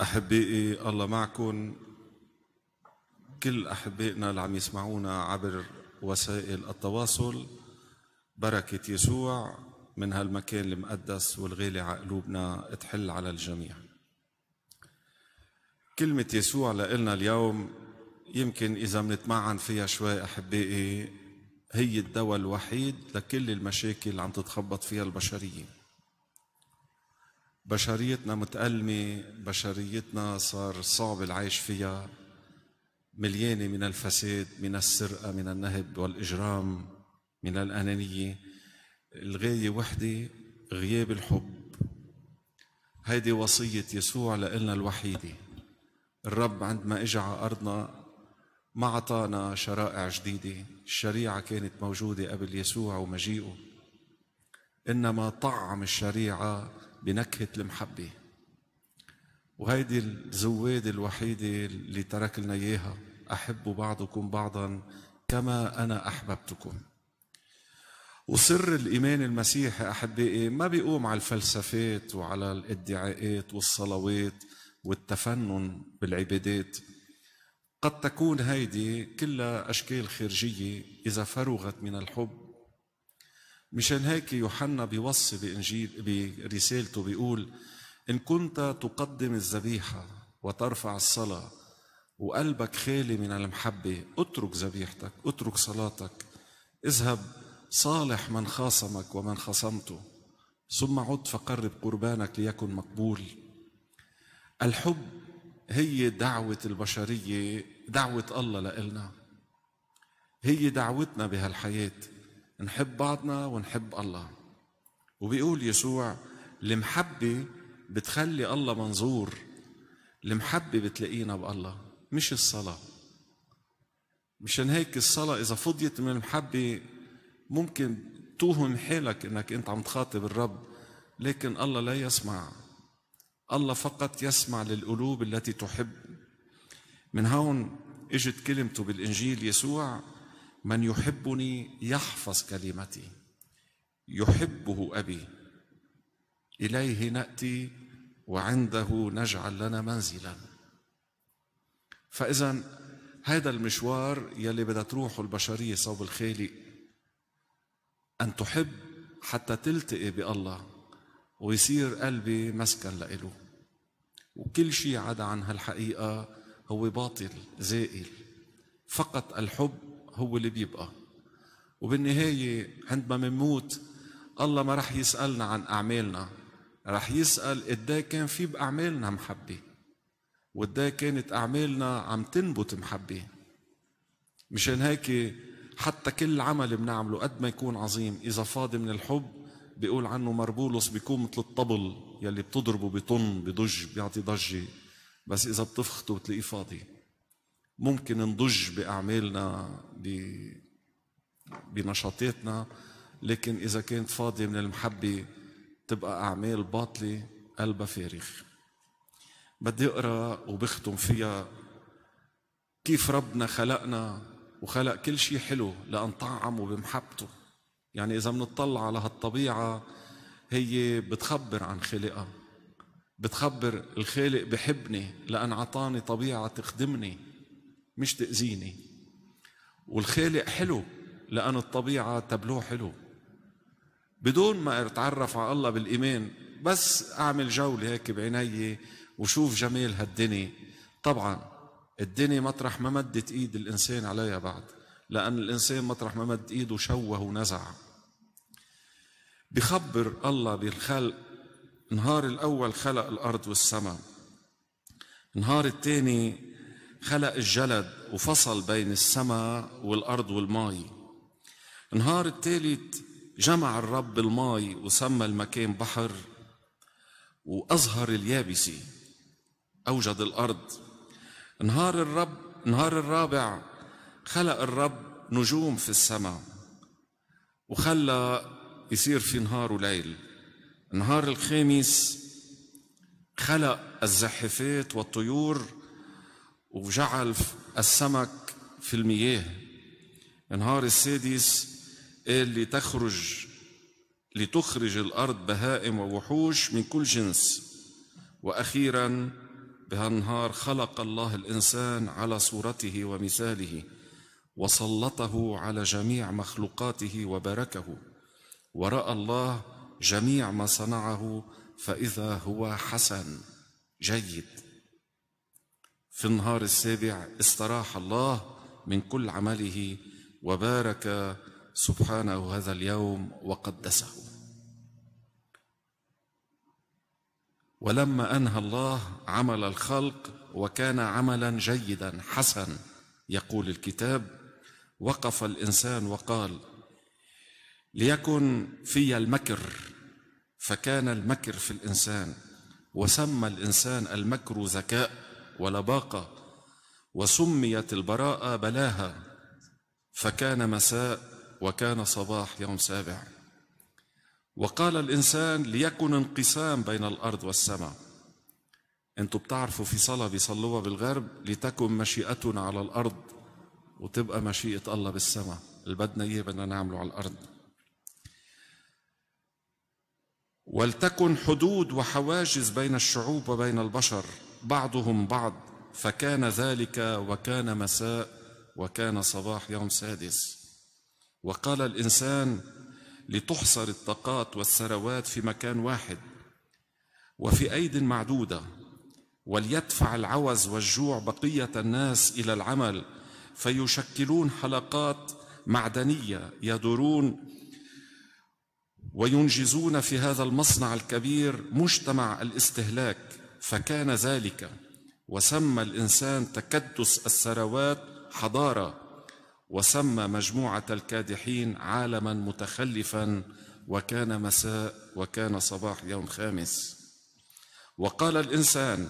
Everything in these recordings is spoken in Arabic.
أحبائي الله معكم كل أحبائنا اللي عم يسمعونا عبر وسائل التواصل بركة يسوع من هالمكان المقدس والغالي على قلوبنا تحل على الجميع كلمة يسوع لإلنا اليوم يمكن إذا منتمعن فيها شوي أحبائي هي الدواء الوحيد لكل المشاكل اللي عم تتخبط فيها البشرية بشريتنا متألمة بشريتنا صار صعب العيش فيها مليانة من الفساد من السرقة من النهب والإجرام من الأنانية الغاية وحدة غياب الحب هيدي وصية يسوع لإلنا الوحيدة الرب عندما إجا على أرضنا ما عطانا شرائع جديدة الشريعة كانت موجودة قبل يسوع ومجيئه إنما طعم الشريعة بنكهة المحبة وهيدي الزواد الوحيدة اللي ترك لنا إياها أحبوا بعضكم بعضا كما أنا أحببتكم وسر الإيمان المسيحي أحبائي ما بيقوم على الفلسفات وعلى الادعاءات والصلوات والتفنن بالعبادات قد تكون هيدي كلها أشكال خارجية إذا فرغت من الحب مشان هيك يوحنا بيوصي بإنجيل برسالته بيقول إن كنت تقدم الذبيحة وترفع الصلاة وقلبك خالي من المحبة اترك ذبيحتك اترك صلاتك اذهب صالح من خاصمك ومن خصمته ثم عد فقرب قربانك ليكن مقبول الحب هي دعوة البشرية دعوة الله لإلنا هي دعوتنا بهالحياة نحب بعضنا ونحب الله وبيقول يسوع المحبة بتخلي الله منظور المحبة بتلاقينا بالله مش الصلاة مشان هيك الصلاة إذا فضيت من المحبة ممكن توهم حالك إنك أنت عم تخاطب الرب لكن الله لا يسمع الله فقط يسمع للقلوب التي تحب من هون اجت كلمته بالإنجيل يسوع من يحبني يحفظ كلمتي يحبه ابي اليه ناتي وعنده نجعل لنا منزلا فاذا هذا المشوار يلي بدها تروحه البشريه صوب الخالق ان تحب حتى تلتقي بالله ويصير قلبي مسكن لإله وكل شيء عدا عن هالحقيقه هو باطل زائل فقط الحب هو اللي بيبقى وبالنهاية عندما منموت الله ما رح يسألنا عن أعمالنا رح يسأل قد كان في بأعمالنا محبة وقد كانت أعمالنا عم تنبت محبة مشان هيك حتى كل عمل بنعمله قد ما يكون عظيم إذا فاضي من الحب بيقول عنه مربولوس بيكون مثل الطبل يلي بتضربه بطن بضج بيعطي ضجة بس إذا بتفخته بتلاقيه فاضي ممكن نضج باعمالنا ب بنشاطاتنا لكن اذا كانت فاضيه من المحبه تبقى اعمال باطله قلبها فارغ بدي اقرا وبختم فيها كيف ربنا خلقنا وخلق كل شيء حلو لانطعمه بمحبته يعني اذا بنطلع على هالطبيعه هي بتخبر عن خلقها بتخبر الخالق بحبني لان عطاني طبيعه تخدمني مش تأذيني والخالق حلو لأن الطبيعة تبلوه حلو بدون ما اتعرف على الله بالإيمان بس أعمل جولة هيك بعيني وشوف جمال هالدنيا طبعا الدنيا مطرح ما مدت ايد الانسان عليها بعد لان الانسان مطرح ما مد ايده شوه ونزع بخبر الله بالخلق نهار الاول خلق الارض والسماء نهار الثاني خلق الجلد وفصل بين السماء والأرض والماء نهار الثالث جمع الرب الماء وسمى المكان بحر وأظهر اليابسة أوجد الأرض نهار الرب نهار الرابع خلق الرب نجوم في السماء وخلى يصير في نهار وليل نهار الخامس خلق الزحفات والطيور وجعل السمك في المياه النهار السادس قال لتخرج لتخرج الأرض بهائم ووحوش من كل جنس وأخيرا بهالنهار خلق الله الإنسان على صورته ومثاله وسلطه على جميع مخلوقاته وباركه ورأى الله جميع ما صنعه فإذا هو حسن جيد في النهار السابع استراح الله من كل عمله وبارك سبحانه هذا اليوم وقدسه ولما انهى الله عمل الخلق وكان عملا جيدا حسنا يقول الكتاب وقف الانسان وقال ليكن في المكر فكان المكر في الانسان وسمى الانسان المكر ذكاء ولباقة وسميت البراءة بلاها فكان مساء وكان صباح يوم سابع وقال الإنسان ليكن انقسام بين الأرض والسماء انتوا بتعرفوا في صلاة بيصلوها بالغرب لتكن مشيئتنا على الأرض وتبقى مشيئة الله بالسماء اللي بدنا إياه بدنا نعمله على الأرض ولتكن حدود وحواجز بين الشعوب وبين البشر بعضهم بعض فكان ذلك وكان مساء وكان صباح يوم سادس وقال الإنسان لتحصر الطاقات والثروات في مكان واحد وفي أيد معدودة وليدفع العوز والجوع بقية الناس إلى العمل فيشكلون حلقات معدنية يدورون وينجزون في هذا المصنع الكبير مجتمع الاستهلاك فكان ذلك وسمى الإنسان تكدس الثروات حضارة وسمى مجموعة الكادحين عالما متخلفا وكان مساء وكان صباح يوم خامس وقال الإنسان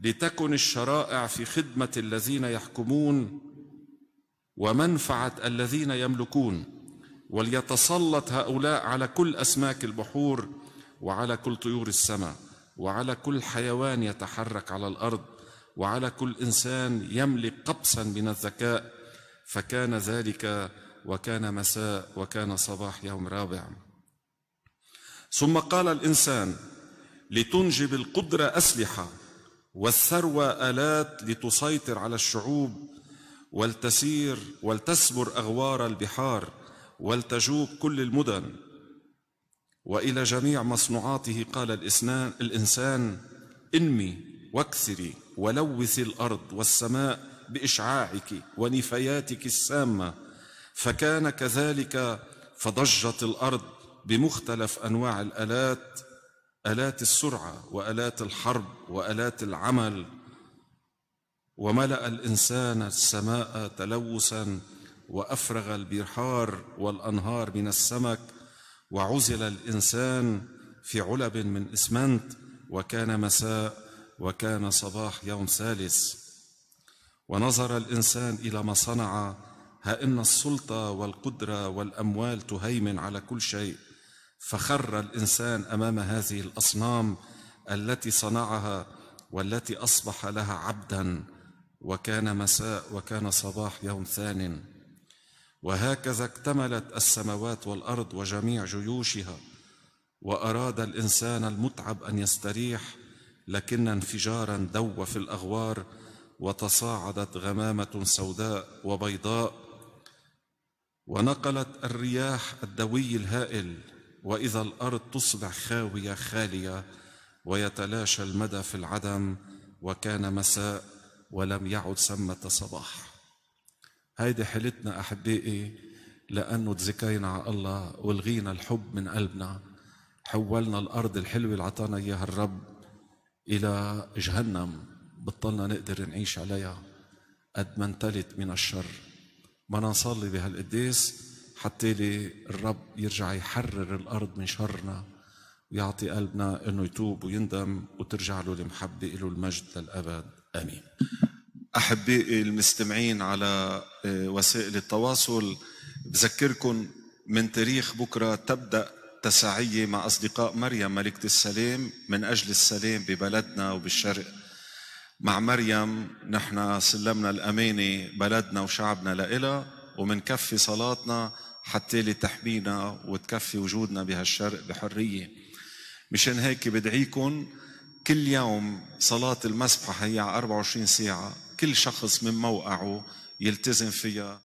لتكن الشرائع في خدمة الذين يحكمون ومنفعة الذين يملكون وليتسلط هؤلاء على كل أسماك البحور وعلى كل طيور السماء وعلى كل حيوان يتحرك على الارض وعلى كل انسان يملك قبسا من الذكاء فكان ذلك وكان مساء وكان صباح يوم رابع ثم قال الانسان لتنجب القدره اسلحه والثروه الات لتسيطر على الشعوب ولتسير ولتسبر اغوار البحار ولتجوب كل المدن والى جميع مصنوعاته قال الإسنان الانسان انمي واكثري ولوثي الارض والسماء باشعاعك ونفاياتك السامه فكان كذلك فضجت الارض بمختلف انواع الالات الات السرعه والات الحرب والات العمل وملا الانسان السماء تلوثا وافرغ البحار والانهار من السمك وعزل الانسان في علب من اسمنت وكان مساء وكان صباح يوم ثالث ونظر الانسان الى ما صنع ها ان السلطه والقدره والاموال تهيمن على كل شيء فخر الانسان امام هذه الاصنام التي صنعها والتي اصبح لها عبدا وكان مساء وكان صباح يوم ثان وهكذا اكتملت السماوات والارض وجميع جيوشها واراد الانسان المتعب ان يستريح لكن انفجارا دو في الاغوار وتصاعدت غمامه سوداء وبيضاء ونقلت الرياح الدوي الهائل واذا الارض تصبح خاويه خاليه ويتلاشى المدى في العدم وكان مساء ولم يعد ثمه صباح هيدي حالتنا أحبائي لأنه تزكينا على الله ولغينا الحب من قلبنا حولنا الأرض الحلوة اللي عطانا إياها الرب إلى جهنم بطلنا نقدر نعيش عليها قد ما انتلت من الشر ما نصلي بهالقداس حتى لي الرب يرجع يحرر الأرض من شرنا ويعطي قلبنا أنه يتوب ويندم وترجع له المحبة له المجد للأبد آمين أحبائي المستمعين على آه، وسائل التواصل بذكركم من تاريخ بكرة تبدأ تسعية مع أصدقاء مريم ملكة السلام من أجل السلام ببلدنا وبالشرق مع مريم نحن سلمنا الأمانة بلدنا وشعبنا لإلها ومنكفي صلاتنا حتى لتحمينا وتكفي وجودنا بهالشرق بحرية مشان هيك بدعيكم كل يوم صلاة المسبحة هي 24 ساعة كل شخص من موقعه يلتزم فيها